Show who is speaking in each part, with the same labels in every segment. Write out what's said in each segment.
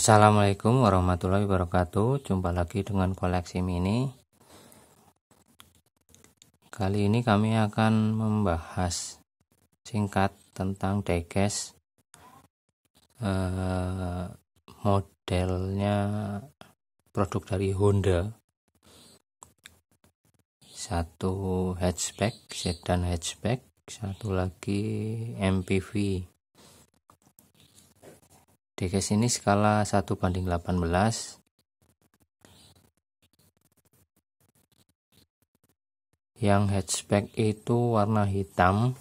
Speaker 1: Assalamualaikum warahmatullahi wabarakatuh Jumpa lagi dengan koleksi mini Kali ini kami akan membahas singkat tentang diecast eh, Modelnya produk dari Honda Satu hatchback, sedan hatchback Satu lagi MPV di case ini skala 1 banding 18 yang hatchback itu warna hitam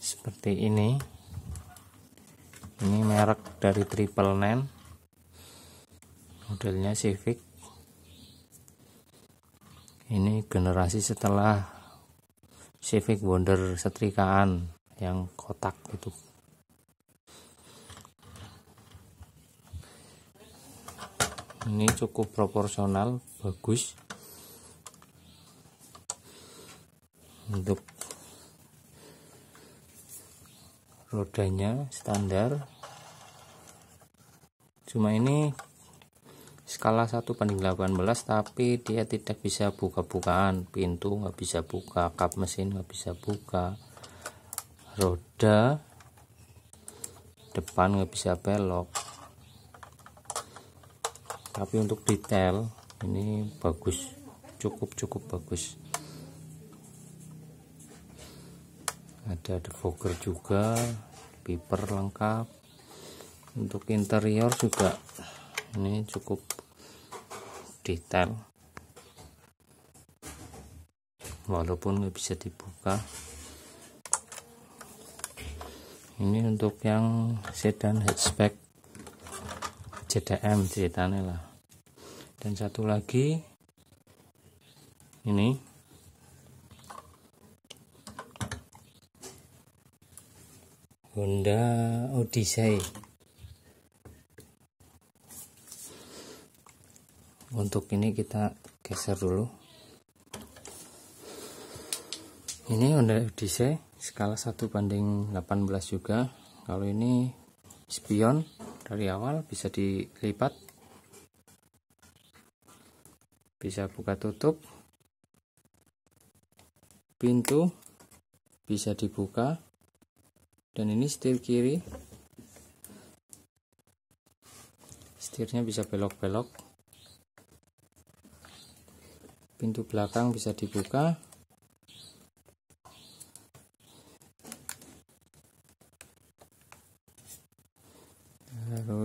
Speaker 1: seperti ini ini merek dari triple Nine. modelnya civic ini generasi setelah civic wonder setrikaan yang kotak itu ini cukup proporsional bagus untuk rodanya standar cuma ini skala 1 banding 18 tapi dia tidak bisa buka-bukaan pintu nggak bisa buka kap mesin nggak bisa buka roda depan nggak bisa belok tapi untuk detail ini bagus cukup-cukup bagus ada defogger juga piper lengkap untuk interior juga ini cukup detail walaupun nggak bisa dibuka ini untuk yang sedan hatchback CDM ceritanya lah dan satu lagi ini Honda Odyssey untuk ini kita geser dulu ini Honda Odyssey skala 1 banding 18 juga kalau ini spion dari awal bisa dilipat bisa buka tutup pintu bisa dibuka dan ini setir kiri setirnya bisa belok-belok pintu belakang bisa dibuka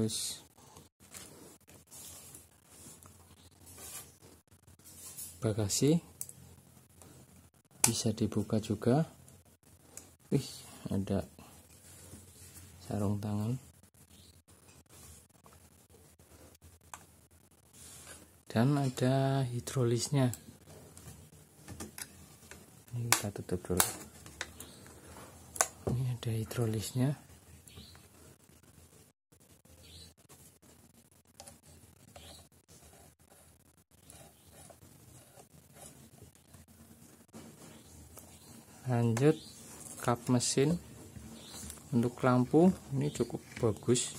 Speaker 1: Terus, bagasi bisa dibuka juga wih ada sarung tangan dan ada hidrolisnya ini kita tutup dulu ini ada hidrolisnya lanjut kap mesin untuk lampu ini cukup bagus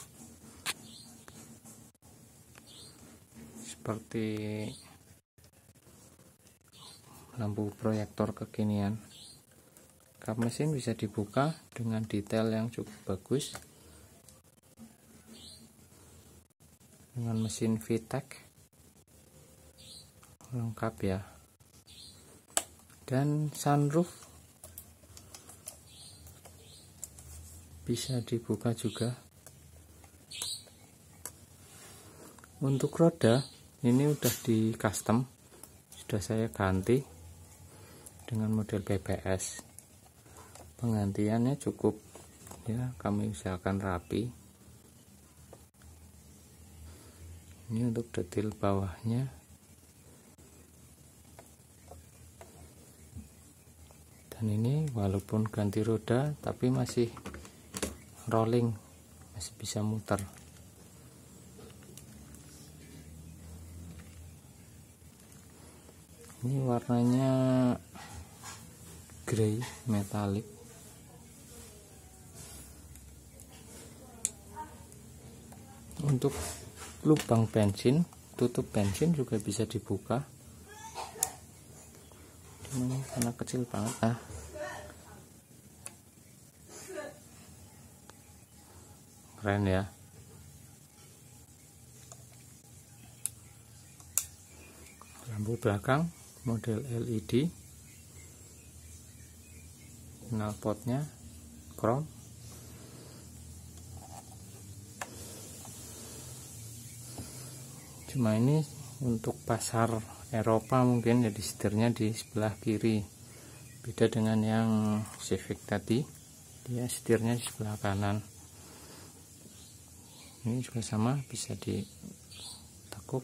Speaker 1: seperti lampu proyektor kekinian kap mesin bisa dibuka dengan detail yang cukup bagus dengan mesin VTEC lengkap ya dan sunroof bisa dibuka juga untuk roda ini udah di custom sudah saya ganti dengan model BBS penggantiannya cukup ya kami usahakan rapi ini untuk detail bawahnya dan ini walaupun ganti roda tapi masih rolling masih bisa muter ini warnanya grey metalik untuk lubang bensin tutup bensin juga bisa dibuka ini karena kecil banget ah keren ya lampu belakang model LED knalpotnya chrome cuma ini untuk pasar Eropa mungkin jadi ya, setirnya di sebelah kiri beda dengan yang Civic tadi dia setirnya di sebelah kanan ini juga sama bisa ditekuk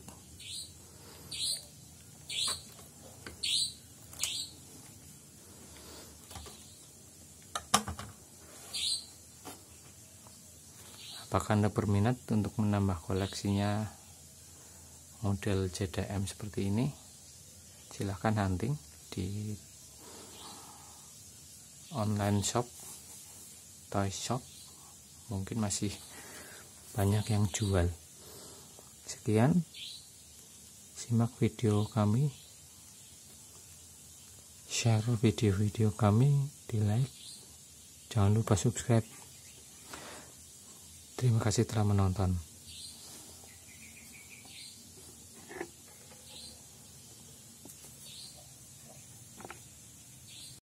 Speaker 1: apakah anda berminat untuk menambah koleksinya model JDM seperti ini silahkan hunting di online shop toy shop mungkin masih banyak yang jual sekian simak video kami share video-video kami di like jangan lupa subscribe terima kasih telah menonton